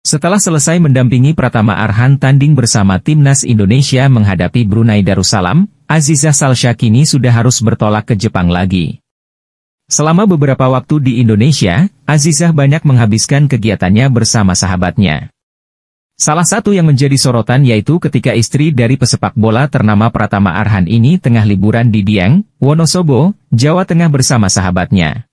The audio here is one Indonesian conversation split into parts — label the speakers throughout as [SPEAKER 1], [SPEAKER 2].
[SPEAKER 1] Setelah selesai mendampingi Pratama Arhan tanding bersama timnas Indonesia menghadapi Brunei Darussalam, Azizah Salsyakini sudah harus bertolak ke Jepang lagi. Selama beberapa waktu di Indonesia, Azizah banyak menghabiskan kegiatannya bersama sahabatnya. Salah satu yang menjadi sorotan yaitu ketika istri dari pesepak bola ternama Pratama Arhan ini tengah liburan di Dieng, Wonosobo, Jawa Tengah bersama sahabatnya.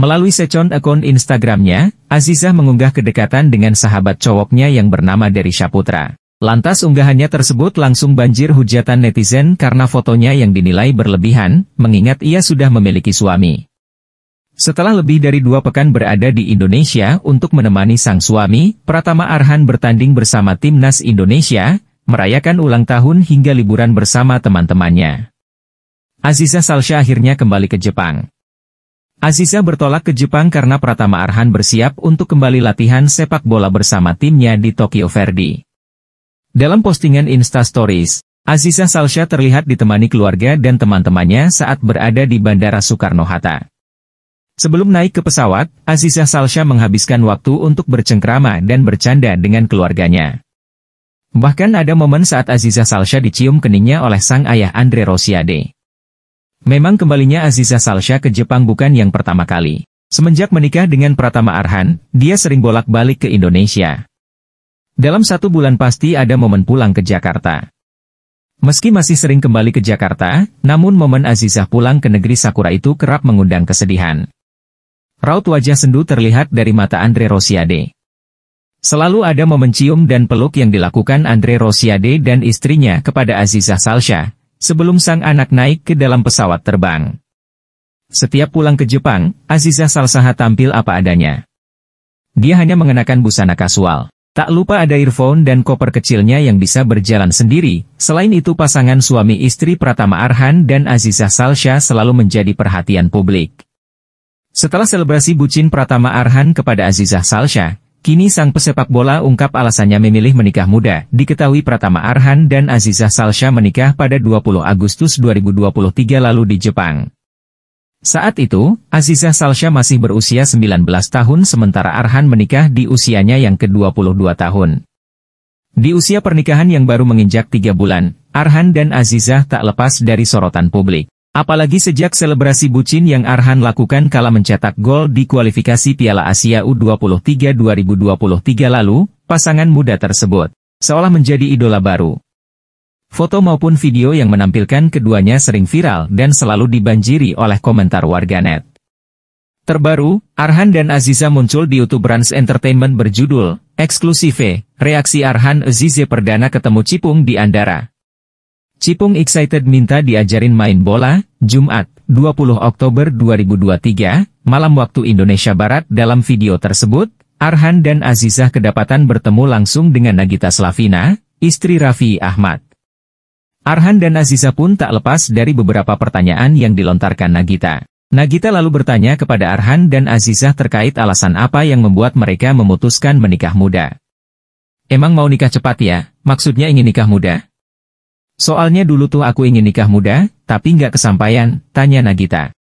[SPEAKER 1] Melalui secon akun Instagramnya, Aziza mengunggah kedekatan dengan sahabat cowoknya yang bernama Dery Syaputra. Lantas unggahannya tersebut langsung banjir hujatan netizen karena fotonya yang dinilai berlebihan, mengingat ia sudah memiliki suami. Setelah lebih dari dua pekan berada di Indonesia untuk menemani sang suami, Pratama Arhan bertanding bersama Timnas Indonesia, merayakan ulang tahun hingga liburan bersama teman-temannya. Aziza Salsha akhirnya kembali ke Jepang. Aziza bertolak ke Jepang karena Pratama Arhan bersiap untuk kembali latihan sepak bola bersama timnya di Tokyo Verdy. Dalam postingan Insta Stories, Aziza Salsha terlihat ditemani keluarga dan teman-temannya saat berada di Bandara Soekarno-Hatta. Sebelum naik ke pesawat, Aziza Salsha menghabiskan waktu untuk bercengkrama dan bercanda dengan keluarganya. Bahkan ada momen saat Aziza Salsha dicium keningnya oleh sang ayah Andre Rosiade. Memang kembalinya Aziza Salsha ke Jepang bukan yang pertama kali. Semenjak menikah dengan Pratama Arhan, dia sering bolak-balik ke Indonesia. Dalam satu bulan pasti ada momen pulang ke Jakarta. Meski masih sering kembali ke Jakarta, namun momen Azizah pulang ke negeri Sakura itu kerap mengundang kesedihan. Raut wajah sendu terlihat dari mata Andre Rosiade. Selalu ada momen cium dan peluk yang dilakukan Andre Rosiade dan istrinya kepada Azizah Salsha, sebelum sang anak naik ke dalam pesawat terbang. Setiap pulang ke Jepang, Aziza Salsaha tampil apa adanya. Dia hanya mengenakan busana kasual. Tak lupa ada earphone dan koper kecilnya yang bisa berjalan sendiri. Selain itu pasangan suami istri Pratama Arhan dan Aziza Salsha selalu menjadi perhatian publik. Setelah selebrasi bucin Pratama Arhan kepada Aziza Salsha, Kini sang pesepak bola ungkap alasannya memilih menikah muda, diketahui Pratama Arhan dan Azizah Salsha menikah pada 20 Agustus 2023 lalu di Jepang. Saat itu, Azizah Salsha masih berusia 19 tahun sementara Arhan menikah di usianya yang ke-22 tahun. Di usia pernikahan yang baru menginjak 3 bulan, Arhan dan Azizah tak lepas dari sorotan publik. Apalagi sejak selebrasi bucin yang Arhan lakukan kala mencetak gol di kualifikasi Piala Asia U23 2023 lalu, pasangan muda tersebut seolah menjadi idola baru. Foto maupun video yang menampilkan keduanya sering viral dan selalu dibanjiri oleh komentar warganet. Terbaru, Arhan dan Aziza muncul di YouTube Rans Entertainment berjudul, Eksklusive, Reaksi Arhan Azize Perdana Ketemu Cipung di Andara, Cipung excited minta diajarin main bola, Jumat, 20 Oktober 2023, malam waktu Indonesia Barat dalam video tersebut, Arhan dan Azizah kedapatan bertemu langsung dengan Nagita Slavina, istri Raffi Ahmad. Arhan dan Azizah pun tak lepas dari beberapa pertanyaan yang dilontarkan Nagita. Nagita lalu bertanya kepada Arhan dan Azizah terkait alasan apa yang membuat mereka memutuskan menikah muda. Emang mau nikah cepat ya, maksudnya ingin nikah muda? Soalnya dulu tuh aku ingin nikah muda, tapi nggak kesampaian, tanya Nagita.